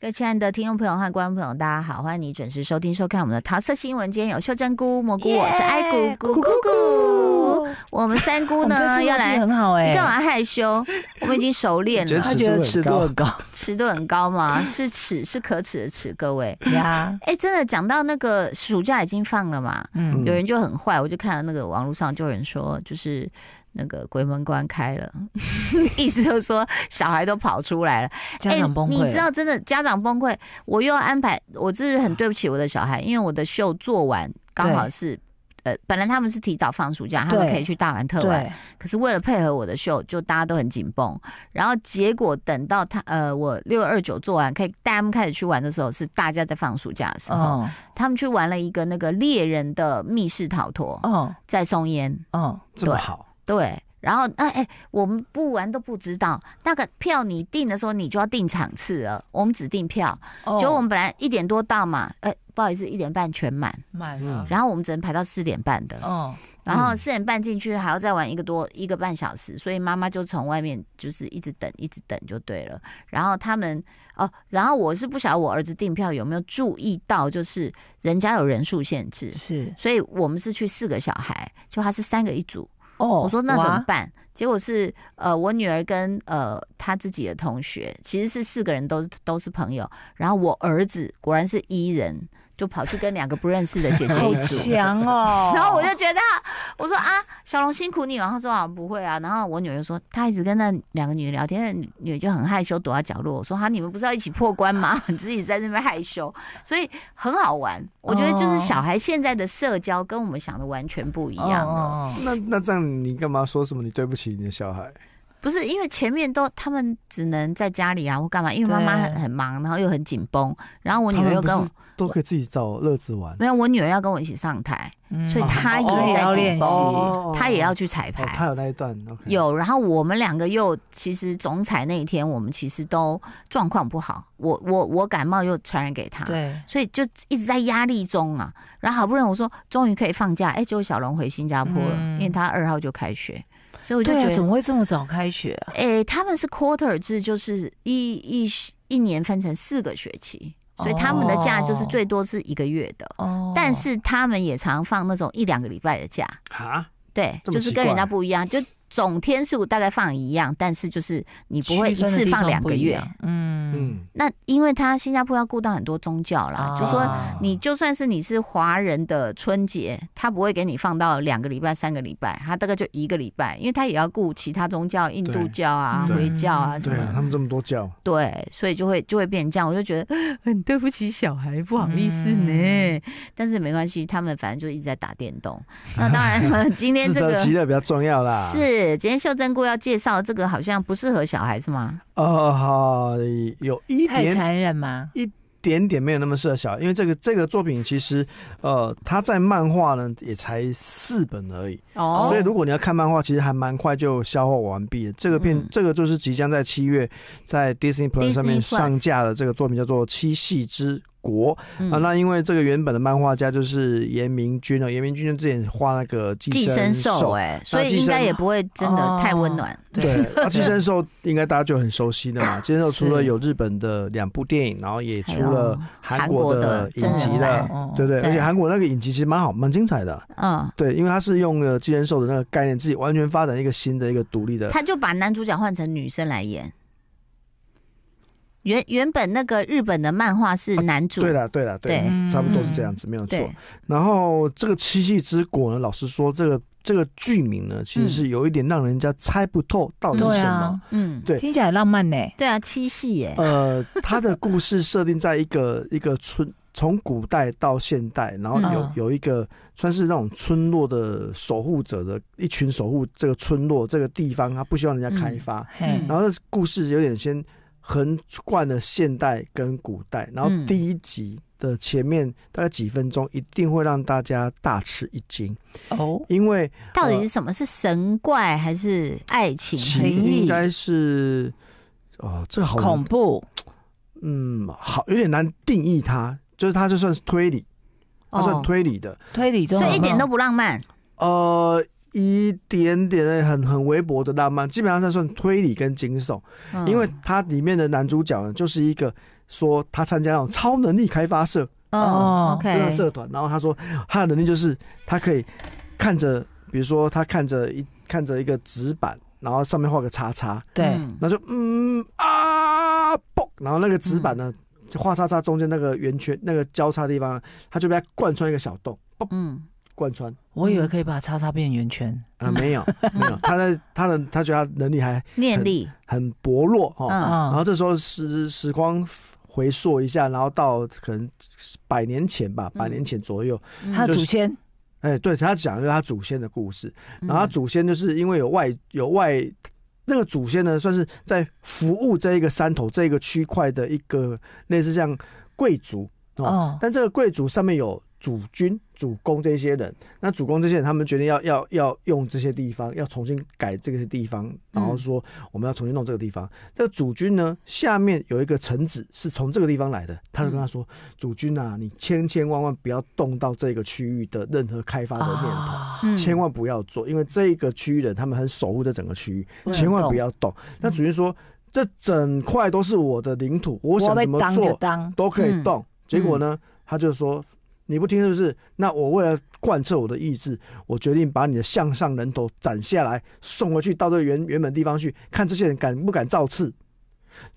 各位亲爱的听众朋友和观众朋友，大家好，欢迎你准时收听收看我们的桃色新闻。今天有秀珍菇、蘑菇，我是爱姑姑姑姑。我们三姑呢 要来，很好哎，你干嘛害羞？我们已经熟练了，他觉得尺度很高，尺度很高吗？是尺是可耻的尺，各位。呀，哎，真的讲到那个暑假已经放了嘛，嗯，有人就很坏，我就看到那个网络上就有人说，就是。那个鬼门关开了，意思就是说小孩都跑出来了，家长崩溃。你知道真的家长崩溃，我又要安排，我真是很对不起我的小孩，因为我的秀做完刚好是，呃，本来他们是提早放暑假，他们可以去大玩特玩，可是为了配合我的秀，就大家都很紧绷。然后结果等到他呃，我六二九做完，可以带他们开始去玩的时候，是大家在放暑假的时候，他们去玩了一个那个猎人的密室逃脱。哦，在松烟。哦，这么好。对，然后哎哎，我们不玩都不知道。那个票你订的时候，你就要订场次了。我们只订票，就我们本来一点多到嘛，哎，不好意思，一点半全满，满了。然后我们只能排到四点半的。哦，然后四点半进去还要再玩一个多一个半小时，所以妈妈就从外面就是一直等，一直等就对了。然后他们哦，然后我是不晓得我儿子订票有没有注意到，就是人家有人数限制，是，所以我们是去四个小孩，就他是三个一组。哦，我说那怎么办？结果是，呃，我女儿跟呃她自己的同学，其实是四个人都都是朋友，然后我儿子果然是一人。就跑去跟两个不认识的姐姐一好强哦！然后我就觉得，我说啊，小龙辛苦你了。他说啊，不会啊。然后我女儿说，她一直跟那两个女的聊天，女就很害羞躲在角落。我说哈，你们不是要一起破关吗？你 自己在那边害羞，所以很好玩。我觉得就是小孩现在的社交跟我们想的完全不一样。那那这样你干嘛说什么？你对不起你的小孩。不是因为前面都他们只能在家里啊或干嘛，因为妈妈很忙，然后又很紧绷。然后我女儿又跟我都可以自己找乐子玩。没有，我女儿要跟我一起上台，所以她也在练习，她也要去彩排。她有那一段有。然后我们两个又其实总彩那一天，我们其实都状况不好。我我我感冒又传染给她，对，所以就一直在压力中啊。然后好不容易我说终于可以放假，哎，结果小龙回新加坡了，因为他二号就开学。所以我就觉得怎么会这么早开学？哎，他们是 quarter 制，就是一一一年分成四个学期，所以他们的假就是最多是一个月的哦。但是他们也常放那种一两个礼拜的假哈，对，就是跟人家不一样就。总天数大概放一样，但是就是你不会一次放两个月。嗯嗯。那因为他新加坡要顾到很多宗教啦，就说你就算是你是华人的春节，他不会给你放到两个礼拜、三个礼拜，他大概就一个礼拜，因为他也要顾其他宗教，印度教啊、回教啊。对么，他们这么多教。对，所以就会就会变成这样，我就觉得很对不起小孩，不好意思呢。但是没关系，他们反正就一直在打电动。那当然，今天这个比较重要啦。是。是，今天秀珍姑要介绍这个，好像不适合小孩是吗？呃，好，有一点残忍吗？一点点没有那么适合小，孩，因为这个这个作品其实，呃，它在漫画呢也才四本而已，哦，所以如果你要看漫画，其实还蛮快就消化完毕。这个片，这个就是即将在七月在 Disney Plus 上面上架的这个作品，叫做《七系之》。国啊，那因为这个原本的漫画家就是严明君啊，严明君就之前画那个寄生兽哎，所以应该也不会真的太温暖。对，啊，寄生兽应该大家就很熟悉的嘛。寄生兽除了有日本的两部电影，然后也出了韩国的影集的，对不对？而且韩国那个影集其实蛮好蛮精彩的。嗯，对，因为他是用了寄生兽的那个概念，自己完全发展一个新的一个独立的。他就把男主角换成女生来演。原原本那个日本的漫画是男主，对的对的对，差不多是这样子，没有错。然后这个七夕之果呢，老实说，这个这个剧名呢，其实是有一点让人家猜不透到底什么。嗯，对，听起来浪漫呢。对啊，七夕耶。呃，他的故事设定在一个 一个村，从古代到现代，然后有有一个算是那种村落的守护者的，一群守护这个村落这个地方，他不希望人家开发。然后故事有点先。横贯了现代跟古代，然后第一集的前面大概几分钟一定会让大家大吃一惊哦，因为到底是什么？是神怪还是爱情？应该是哦，这好恐怖。嗯，好，有点难定义它，就是它就算是推理，它算推理的推理，中，所以一点都不浪漫。呃。一点点的很很微薄的浪漫，基本上算推理跟惊悚，因为它里面的男主角呢，就是一个说他参加那种超能力开发社，哦，OK，社团，然后他说他的能力就是他可以看着，比如说他看着一看着一个纸板，然后上面画个叉叉，对，那就嗯啊嘣，然后那个纸板呢，画叉叉中间那个圆圈那个交叉地方，他就被他贯穿一个小洞，嘣。贯穿，我以为可以把叉叉变圆圈啊，没有，没有，他在他的他觉得他能力还念力很薄弱哦，然后这时候时时光回溯一下，然后到可能百年前吧，百年前左右，他的祖先，哎，对他讲就是他祖先的故事，然后祖先就是因为有外有外那个祖先呢，算是在服务这一个山头这一个区块的一个类似像贵族哦，但这个贵族上面有主君。主攻这些人，那主攻这些人，他们决定要要要用这些地方，要重新改这些地方，然后说我们要重新弄这个地方。这个主君呢，下面有一个臣子是从这个地方来的，他就跟他说：“主君啊，你千千万万不要动到这个区域的任何开发的念头，千万不要做，因为这个区域的他们很守护这整个区域，千万不要动。”那主君说：“这整块都是我的领土，我想怎么做都可以动。”结果呢，他就说。你不听是不是？那我为了贯彻我的意志，我决定把你的项上人头斩下来，送回去到这原原本地方去，看这些人敢不敢造次。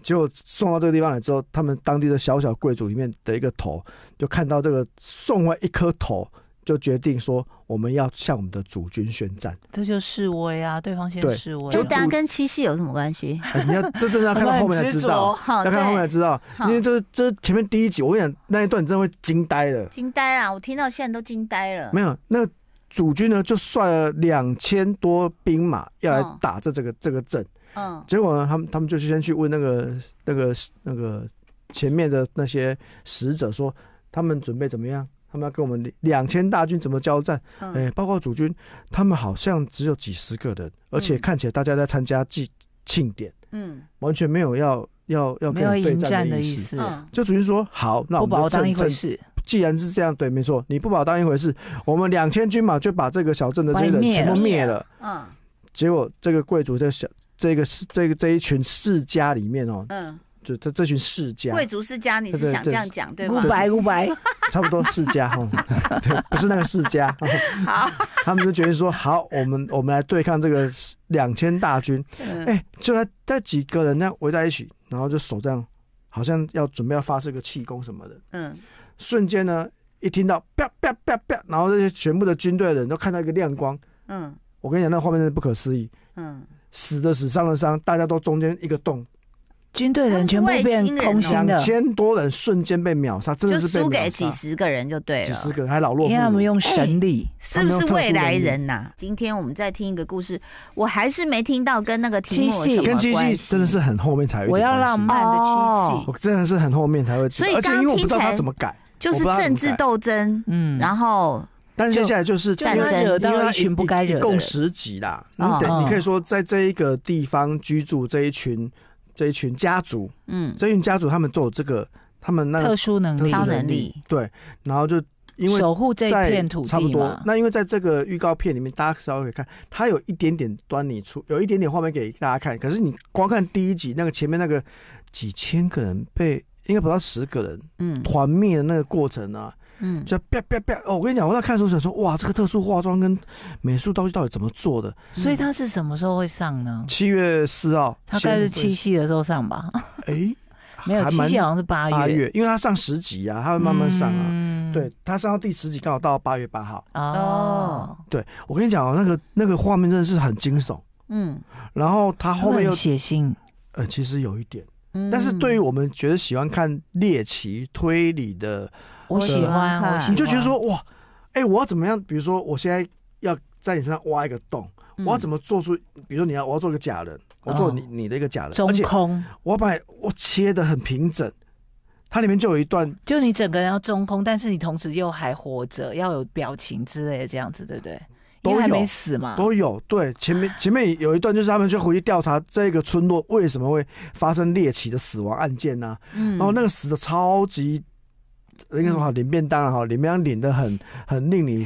结果送到这个地方来之后，他们当地的小小贵族里面的一个头，就看到这个送了一颗头。就决定说，我们要向我们的主军宣战，这就示威啊！对方先示威。朱然跟七夕有什么关系？你要真的要看到后面才知道，要看后面才知道，因为这这前面第一集，我跟你讲那一段你真的会惊呆了，惊呆了！我听到现在都惊呆了。没有，那主军呢，就率了两千多兵马要来打这这个这个阵。嗯，结果呢，他们他们就是先去问那个那个那个前面的那些使者，说他们准备怎么样。他们要跟我们两千大军怎么交战？哎，报告主君，他们好像只有几十个人，而且看起来大家在参加祭庆典，嗯，完全没有要要要跟对战的意思。就主君说好，那我们我当一回事。既然是这样，对，没错，你不把我当一回事，我们两千军马就把这个小镇的这些人全部灭了。嗯，结果这个贵族在小这个这个这一群世家里面哦。嗯，就这这群世家贵族世家，你是想这样讲对吗？五百五百，差不多世家哈，不是那个世家。好，他们就决定说好，我们我们来对抗这个两千大军。哎，就他他几个人这样围在一起，然后就守这样，好像要准备要发射个气功什么的。嗯，瞬间呢，一听到啪啪啪啪，然后这些全部的军队的人都看到一个亮光。嗯，我跟你讲，那画面真是不可思议。嗯，死的死，伤的伤，大家都中间一个洞。军队人全部变空心的，两千多人瞬间被秒杀，真的是输给几十个人就对了，几十个人还老弱。因为他们用神力，是不是未来人呐？今天我们再听一个故事，我还是没听到跟那个七夕跟七夕真的是很后面才。我要浪漫的七夕，我真的是很后面才会。所以而且因为我不知道他怎么改，就是政治斗争，嗯，然后，但是接下来就是战争，因为一群不该惹，一共十级啦。你得，你可以说在这一个地方居住这一群。这一群家族，嗯，这一群家族，他们做这个，他们那特殊能力，超能力，对，然后就因为守护这片土地那因为在这个预告片里面，大家稍微可以看，他有一点点端倪出，有一点点画面给大家看。可是你光看第一集那个前面那个几千个人被，应该不到十个人，嗯，团灭的那个过程呢？嗯，就啪啪啪！哦，我跟你讲，我在看候想说哇，这个特殊化妆跟美术道具到底怎么做的？所以它是什么时候会上呢？七月四号，大概是七夕的时候上吧？哎，没有，七夕好像是八月，因为它上十集啊，它会慢慢上啊。对，它上到第十集刚好到八月八号。哦，对，我跟你讲那个那个画面真的是很惊悚。嗯，然后它后面又血腥。呃，其实有一点，但是对于我们觉得喜欢看猎奇推理的。我喜欢，你就觉得说哇，哎，我要怎么样？比如说，我现在要在你身上挖一个洞，我要怎么做出？比如说，你要我要做一个假人，我做你你的一个假人，中空，我把我切的很平整，它里面就有一段，就你整个人要中空，但是你同时又还活着，要有表情之类，的，这样子对不对？都还没死嘛？都有。对，前面前面有一段就是他们就回去调查这个村落为什么会发生猎奇的死亡案件呢？嗯，然后那个死的超级。应该说好领便当了哈，领便当领的很很令你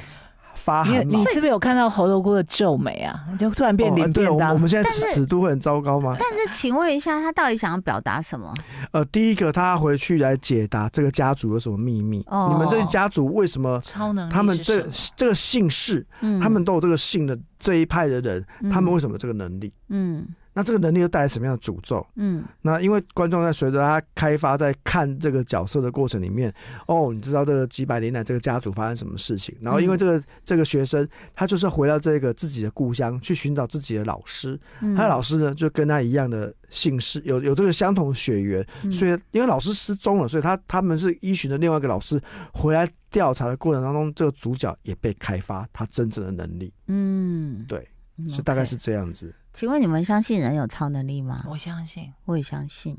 发寒。你是不是有看到猴头菇的皱眉啊？就突然变脸、便当。对，我们现在尺度会很糟糕吗？但是，请问一下，他到底想要表达什么？呃，第一个，他回去来解答这个家族有什么秘密？你们这家族为什么超能力？他们这这个姓氏，嗯，他们都有这个姓的这一派的人，他们为什么这个能力？嗯。那这个能力又带来什么样的诅咒？嗯，那因为观众在随着他开发，在看这个角色的过程里面，哦，你知道这个几百年来这个家族发生什么事情？然后因为这个这个学生，他就是回到这个自己的故乡去寻找自己的老师。他的老师呢，就跟他一样的姓氏，有有这个相同的血缘，所以因为老师失踪了，所以他他们是依循着另外一个老师回来调查的过程当中，这个主角也被开发他真正的能力。嗯，对，所以大概是这样子。请问你们相信人有超能力吗？我相信，我也相信。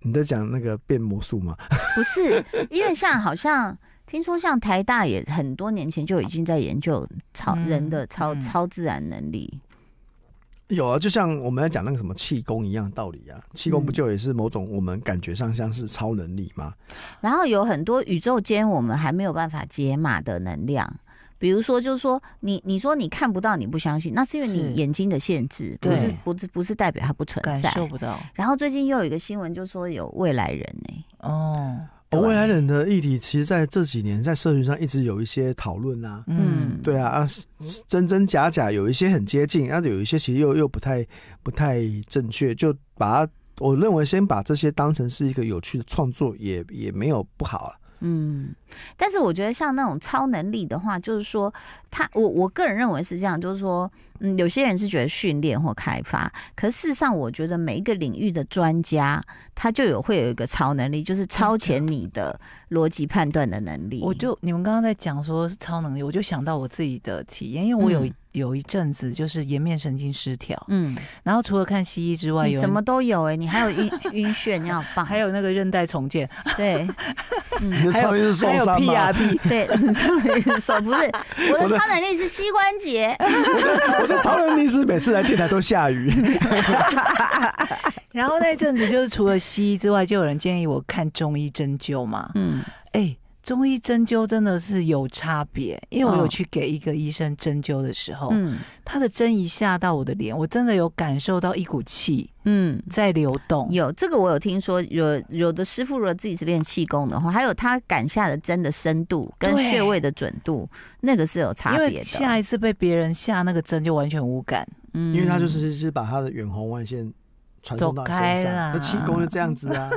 你在讲那个变魔术吗？不是，因为像好像听说，像台大也很多年前就已经在研究超人的超超自然能力。有啊，就像我们在讲那个什么气功一样道理啊，气功不就也是某种我们感觉上像是超能力吗？然后有很多宇宙间我们还没有办法解码的能量。比如说，就是说你你说你看不到，你不相信，那是因为你眼睛的限制，不是不是不是代表它不存在，感受不到。然后最近又有一个新闻，就说有未来人呢。哦，未来人的议题，其实在这几年在社群上一直有一些讨论啊。嗯，对啊，啊，真真假假，有一些很接近，那有一些其实又又不太不太正确，就把它，我认为先把这些当成是一个有趣的创作，也也没有不好啊。嗯，但是我觉得像那种超能力的话，就是说，他我我个人认为是这样，就是说。嗯，有些人是觉得训练或开发，可事实上，我觉得每一个领域的专家，他就有会有一个超能力，就是超前你的逻辑判断的能力。我就你们刚刚在讲说是超能力，我就想到我自己的体验，因为我有有一阵子就是颜面神经失调，嗯，然后除了看西医之外，有什么都有哎，你还有晕 晕眩，你好棒，还有那个韧带重建，对，你的超能力是受伤吗？还有 PRP，对，你的超能力是手不是？我的超能力是膝关节。潮人历是每次来电台都下雨，然后那阵子就是除了西医之外，就有人建议我看中医针灸嘛。嗯，哎。中医针灸真的是有差别，因为我有去给一个医生针灸的时候，他的针一下到我的脸，我真的有感受到一股气，嗯，在流动。有这个我有听说，有有的师傅如果自己是练气功的话，还有他赶下的针的深度跟穴位的准度，那个是有差别的。下一次被别人下那个针就完全无感，嗯，因为他就是是把他的远红外线。走开了，那气功就这样子啊。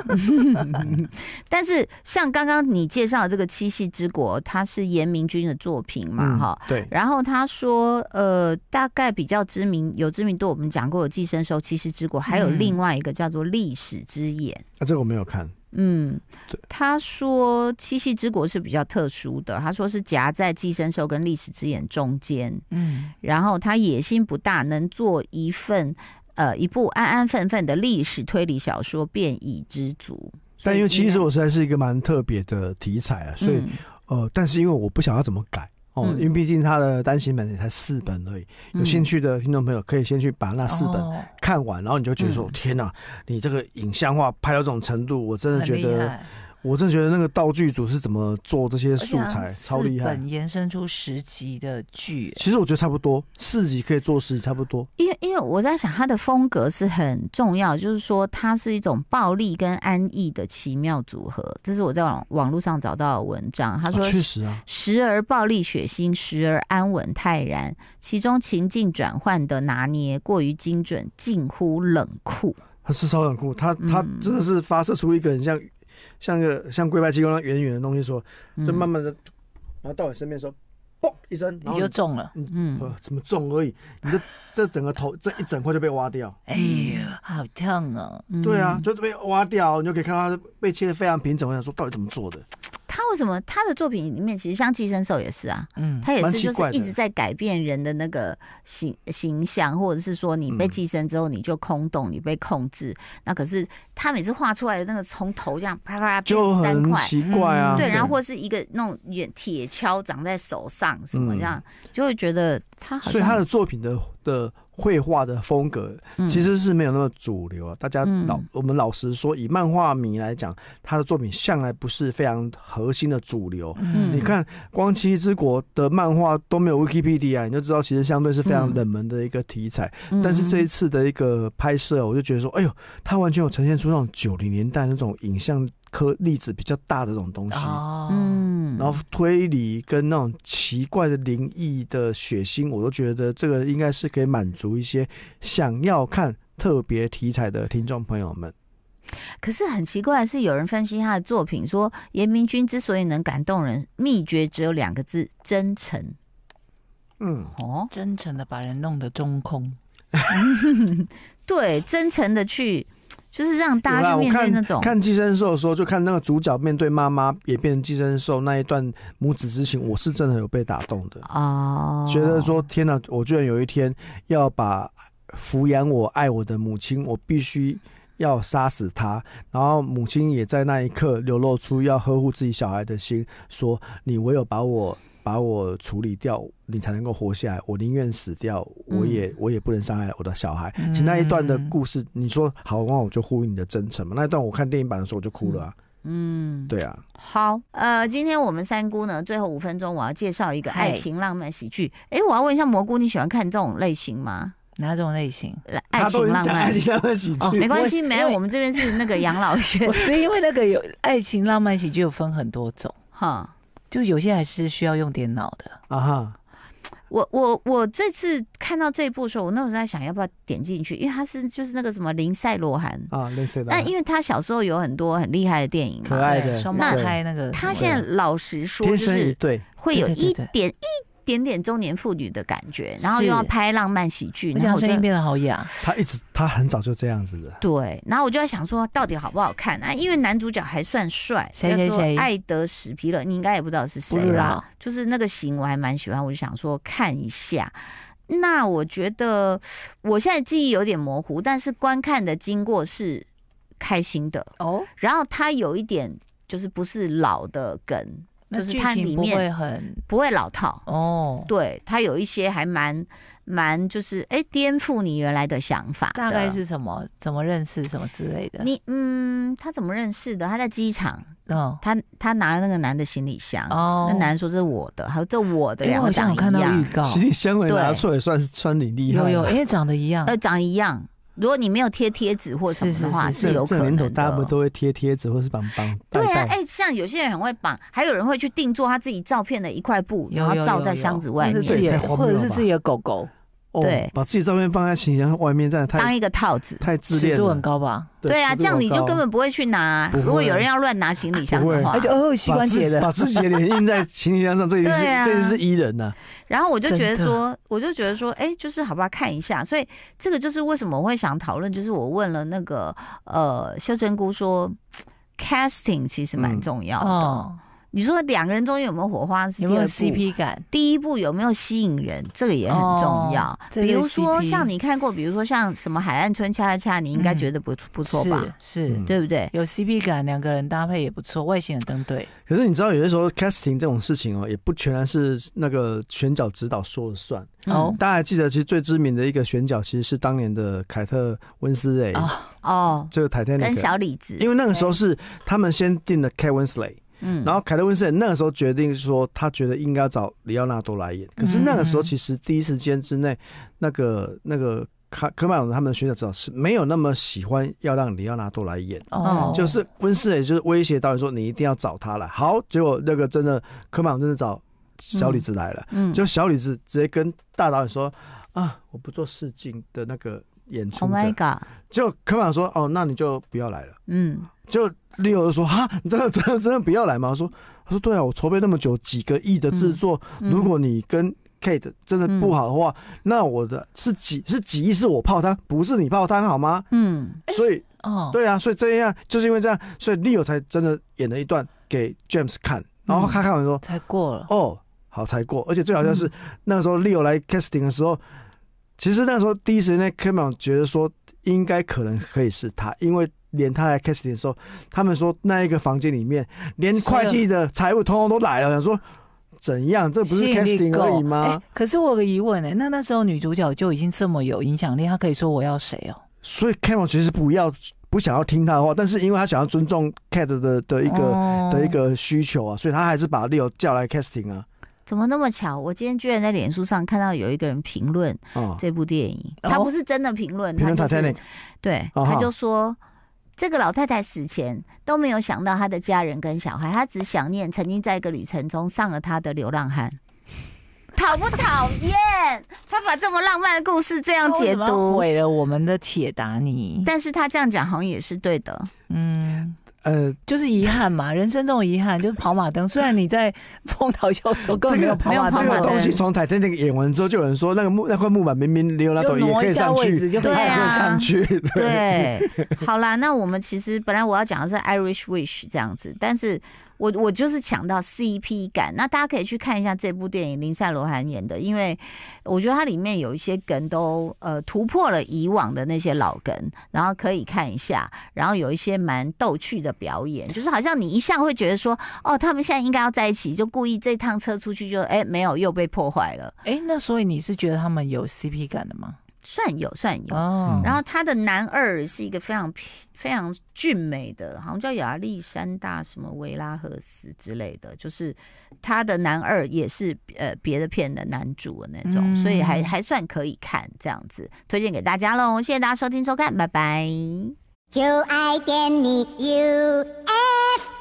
但是像刚刚你介绍这个《七夕之国》，它是严明君的作品嘛？哈，对。然后他说，呃，大概比较知名、有知名度，我们讲过有寄生兽《七夕之国》，还有另外一个叫做《历史之眼》。啊，这个我没有看。嗯，对。他说《七夕之国》是比较特殊的，他说是夹在寄生兽跟历史之眼中间。嗯，然后他野心不大，能做一份。呃，一部安安分分的历史推理小说《便已之族》，但因为其实我实在是一个蛮特别的题材啊，所以呃，但是因为我不想要怎么改哦，因为毕竟他的单行本也才四本而已。有兴趣的听众朋友可以先去把那四本看完，然后你就觉得说：天哪，你这个影像化拍到这种程度，我真的觉得。我真的觉得那个道具组是怎么做这些素材，超厉害。本延伸出十集的剧，其实我觉得差不多，四集可以做十集，差不多。因为因为我在想，它的风格是很重要，就是说它是一种暴力跟安逸的奇妙组合。这是我在网网络上找到的文章，他说，确实啊，时而暴力血腥，时而安稳泰然，其中情境转换的拿捏过于精准，近乎冷酷。它是超冷酷，它它真的是发射出一个很像。像个像龟机关，那圆圆的东西，说，就慢慢的，然后到我身边说，嘣一声，你就中了，嗯，嗯，怎么中而已，你的这整个头这一整块就被挖掉，哎呦，好痛哦，对啊，就被挖掉，你就可以看到被切的非常平整，我想说到底怎么做的。什么？他的作品里面其实像《寄生兽》也是啊，嗯，他也是就是一直在改变人的那个形形象，或者是说你被寄生之后你就空洞，你被控制。那可是他每次画出来的那个从头这样啪啪啪变三块，奇怪啊。对，然后或是一个那种铁锹长在手上什么这样，就会觉得。所以他的作品的的绘画的风格其实是没有那么主流啊。大家老我们老实说，以漫画迷来讲，他的作品向来不是非常核心的主流。你看《光之之国》的漫画都没有 Wikipedia，你就知道其实相对是非常冷门的一个题材。但是这一次的一个拍摄，我就觉得说，哎呦，他完全有呈现出那种九零年代那种影像。颗粒子比较大的这种东西，嗯，然后推理跟那种奇怪的灵异的血腥，我都觉得这个应该是可以满足一些想要看特别题材的听众朋友们。可是很奇怪，是有人分析他的作品，说严明君之所以能感动人，秘诀只有两个字：真诚。嗯，哦，真诚的把人弄得中空。对，真诚的去。就是让大家去面对那种看寄生兽的时候，就看那个主角面对妈妈也变成寄生兽那一段母子之情，我是真的有被打动的哦。觉得说天哪，我居然有一天要把抚养我、爱我的母亲，我必须要杀死他，然后母亲也在那一刻流露出要呵护自己小孩的心，说你唯有把我。把我处理掉，你才能够活下来。我宁愿死掉，我也我也不能伤害我的小孩。其实那一段的故事，你说好，那我就呼应你的真诚嘛。那一段我看电影版的时候，我就哭了。嗯，对啊。好，呃，今天我们三姑呢，最后五分钟我要介绍一个爱情浪漫喜剧。哎，我要问一下蘑菇，你喜欢看这种类型吗？哪种类型？爱情浪漫喜剧。没关系，没，我们这边是那个养老学。是因为那个有爱情浪漫喜剧有分很多种，哈。就有些还是需要用电脑的啊！我我我这次看到这部的时候，我那时候在想要不要点进去，因为他是就是那个什么林赛罗韩啊，类似的。那因为他小时候有很多很厉害的电影，可爱的双胞胎那个，他现在老实说就是对，会有一点一。点点中年妇女的感觉，然后又要拍浪漫喜剧，你讲声音变得好哑。他一直他很早就这样子的。对，然后我就在想说，到底好不好看啊？因为男主角还算帅，谁谁谁，艾德·史皮勒，你应该也不知道是谁啦。就是那个型，我还蛮喜欢。我就想说看一下。那我觉得我现在记忆有点模糊，但是观看的经过是开心的哦。然后他有一点就是不是老的梗。就是里面不会很不会老套哦，对他有一些还蛮蛮就是哎颠覆你原来的想法，大概是什么怎么认识什么之类的。你嗯，他怎么认识的？他在机场，嗯，他他拿了那个男的行李箱，哦、那男说这是我的，还有这我的，因为好样。看到预告，行李箱没拿错也算是穿你厉害。有有，因为长得一样，呃，长一样。如果你没有贴贴纸或什么的话，是有可能的。大家不都会贴贴纸，或是绑绑对啊，哎，像有些人很会绑，还有人会去定做他自己照片的一块布，然后罩在箱子外面，或者是自己的狗狗。对，把自己照片放在行李箱外面，这样太当一个套子，太自恋度很高吧？对啊，这样你就根本不会去拿。如果有人要乱拿行李箱的话，就哦，喜欢姐的，把自己的脸印在行李箱上，这这是这是伊人呐。然后我就觉得说，我就觉得说，哎，就是好不好看一下？所以这个就是为什么我会想讨论，就是我问了那个呃，修真姑说，casting 其实蛮重要的。你说两个人中间有没有火花？有没有 CP 感？第一部有没有吸引人？这个也很重要。比如说像你看过，比如说像什么《海岸村恰恰》，恰》，你应该觉得不不错吧？是对不对？有 CP 感，两个人搭配也不错，外形很登对。可是你知道，有些时候 casting 这种事情哦，也不全然是那个选角指导说了算。哦，大家还记得，其实最知名的一个选角其实是当年的凯特温斯雷。哦，就是个坦尼跟小李子，因为那个时候是他们先定的 Kevin Slay。嗯，然后凯德温斯那个时候决定说，他觉得应该找里奥纳多来演。可是那个时候其实第一时间之内，那个那个科科曼龙他们的选手知道是没有那么喜欢要让里奥纳多来演。哦，就是温斯也就是威胁导演说，你一定要找他来。好，结果那个真的科曼龙真的找小李子来了。嗯，就小李子直接跟大导演说啊，我不做试镜的那个。演出的，就科马说：“哦，那你就不要来了。”嗯，就利友说：“哈，你真的真的真的不要来吗？”说：“他说对啊，我筹备那么久，几个亿的制作，如果你跟 Kate 真的不好的话，那我的是几是几亿是我泡汤，不是你泡汤好吗？”嗯，所以，哦，对啊，所以这样就是因为这样，所以利友才真的演了一段给 James 看，然后他看完说才过了哦，好才过，而且最好像是那时候利友来 casting 的时候。其实那时候第一时间，Kevin 觉得说应该可能可以是他，因为连他来 casting 的时候，他们说那一个房间里面连会计的财务通通都来了，想说怎样，这不是 casting 而已吗？可是我有个疑问呢，那那时候女主角就已经这么有影响力，她可以说我要谁哦？所以 Kevin 其实不要不想要听她的话，但是因为他想要尊重 Cat 的的一个的一个需求啊，所以他还是把 Leo 叫来 casting 啊。怎么那么巧？我今天居然在脸书上看到有一个人评论这部电影，他不是真的评论，他就是对，他就说这个老太太死前都没有想到她的家人跟小孩，他只想念曾经在一个旅程中上了他的流浪汉，讨不讨厌？他把这么浪漫的故事这样解读，毁了我们的铁达尼。但是他这样讲好像也是对的，嗯。呃，就是遗憾嘛，人生这种遗憾就是跑马灯。虽然你在碰到倒时候根本没有这个东西。从台灯那个演完之后，就有人说那个木那块木板明明溜了，也一下位置就对啊，上去 对。好啦，那我们其实本来我要讲的是《Irish Wish》这样子，但是。我我就是抢到 CP 感，那大家可以去看一下这部电影林赛罗韩演的，因为我觉得它里面有一些梗都呃突破了以往的那些老梗，然后可以看一下，然后有一些蛮逗趣的表演，就是好像你一向会觉得说，哦，他们现在应该要在一起，就故意这趟车出去就哎没有又被破坏了，哎，那所以你是觉得他们有 CP 感的吗？算有算有，然后他的男二是一个非常非常俊美的，好像叫亚历山大什么维拉赫斯之类的，就是他的男二也是呃别的片的男主的那种，所以还还算可以看这样子，推荐给大家喽，谢谢大家收听收看，拜拜。就爱电你 U F。